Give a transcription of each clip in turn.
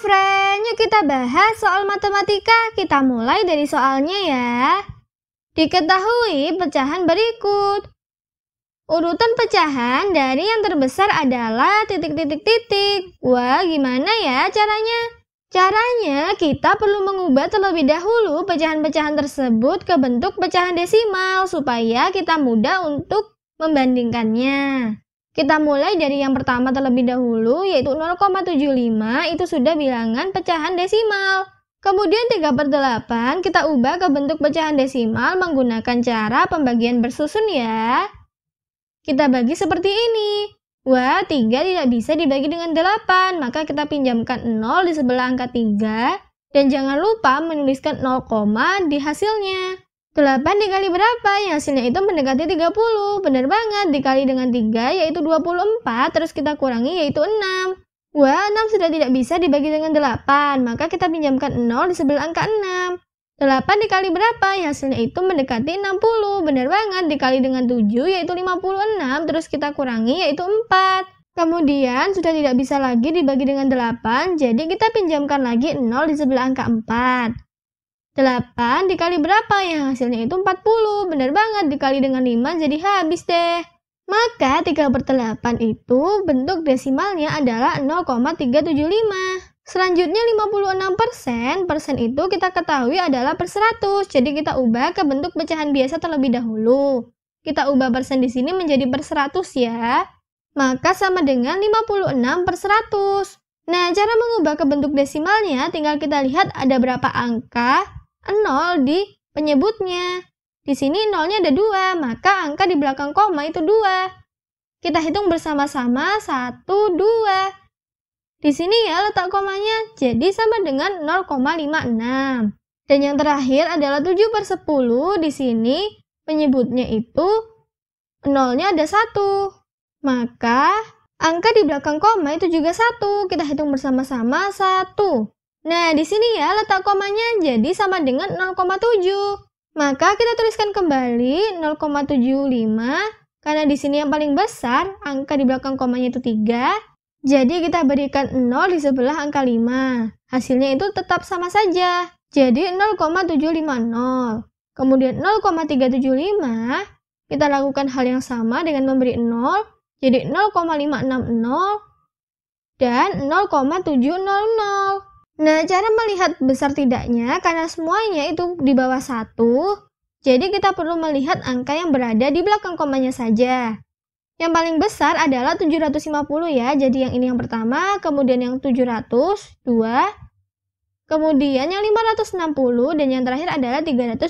friend, yuk kita bahas soal matematika. Kita mulai dari soalnya ya. Diketahui pecahan berikut. Urutan pecahan dari yang terbesar adalah titik-titik-titik. Wah, gimana ya caranya? Caranya kita perlu mengubah terlebih dahulu pecahan-pecahan tersebut ke bentuk pecahan desimal supaya kita mudah untuk membandingkannya. Kita mulai dari yang pertama terlebih dahulu, yaitu 0,75 itu sudah bilangan pecahan desimal. Kemudian 3 per 8 kita ubah ke bentuk pecahan desimal menggunakan cara pembagian bersusun ya. Kita bagi seperti ini. Wah, 3 tidak bisa dibagi dengan 8, maka kita pinjamkan 0 di sebelah angka 3. Dan jangan lupa menuliskan 0, di hasilnya. 8 dikali berapa? Ya, hasilnya itu mendekati 30. Benar banget, dikali dengan 3 yaitu 24, terus kita kurangi yaitu 6. Wah, 6 sudah tidak bisa dibagi dengan 8, maka kita pinjamkan 0 di sebelah angka 6. 8 dikali berapa? Ya, hasilnya itu mendekati 60. Benar banget, dikali dengan 7 yaitu 56, terus kita kurangi yaitu 4. Kemudian sudah tidak bisa lagi dibagi dengan 8, jadi kita pinjamkan lagi 0 di sebelah angka 4. 8 dikali berapa? ya? hasilnya itu 40. Benar banget, dikali dengan 5 jadi habis deh. Maka 3 per 8 itu bentuk desimalnya adalah 0,375. Selanjutnya 56% persen itu kita ketahui adalah per 100. Jadi kita ubah ke bentuk pecahan biasa terlebih dahulu. Kita ubah persen di sini menjadi per 100 ya. Maka sama dengan 56 per 100. Nah, cara mengubah ke bentuk desimalnya tinggal kita lihat ada berapa angka 0 di penyebutnya. Di sini nolnya ada dua, maka angka di belakang koma itu dua. Kita hitung bersama-sama, satu, dua. Di sini ya letak komanya, jadi sama dengan 0,56. Dan yang terakhir adalah 7 per 10, di sini penyebutnya itu nolnya ada satu. Maka angka di belakang koma itu juga satu. Kita hitung bersama-sama, satu. Nah, di sini ya letak komanya jadi sama dengan 0,7. Maka kita tuliskan kembali 0,75 karena di sini yang paling besar angka di belakang komanya itu 3. Jadi kita berikan 0 di sebelah angka 5. Hasilnya itu tetap sama saja. Jadi 0,750. Kemudian 0,375 kita lakukan hal yang sama dengan memberi 0. Jadi 0,560 dan 0,700. Nah, cara melihat besar tidaknya karena semuanya itu di bawah satu, jadi kita perlu melihat angka yang berada di belakang komanya saja. Yang paling besar adalah 750 ya, jadi yang ini yang pertama, kemudian yang 700, 2, kemudian yang 560, dan yang terakhir adalah 375.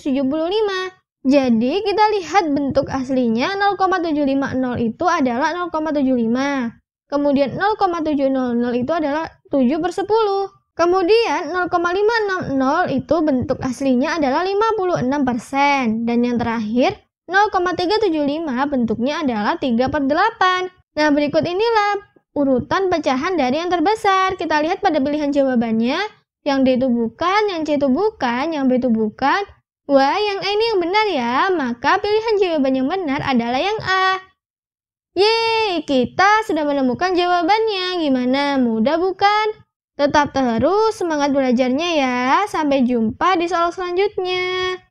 Jadi kita lihat bentuk aslinya 0,750 itu adalah 0,75. Kemudian 0,700 itu adalah 7 per 10. Kemudian 0,560 itu bentuk aslinya adalah 56% dan yang terakhir 0,375 bentuknya adalah 3 per 8. Nah berikut inilah urutan pecahan dari yang terbesar. Kita lihat pada pilihan jawabannya yang D itu bukan, yang C itu bukan, yang B itu bukan. Wah yang A ini yang benar ya, maka pilihan jawaban yang benar adalah yang A. Yeay, kita sudah menemukan jawabannya. Gimana, mudah bukan? Tetap terus semangat belajarnya ya. Sampai jumpa di soal selanjutnya.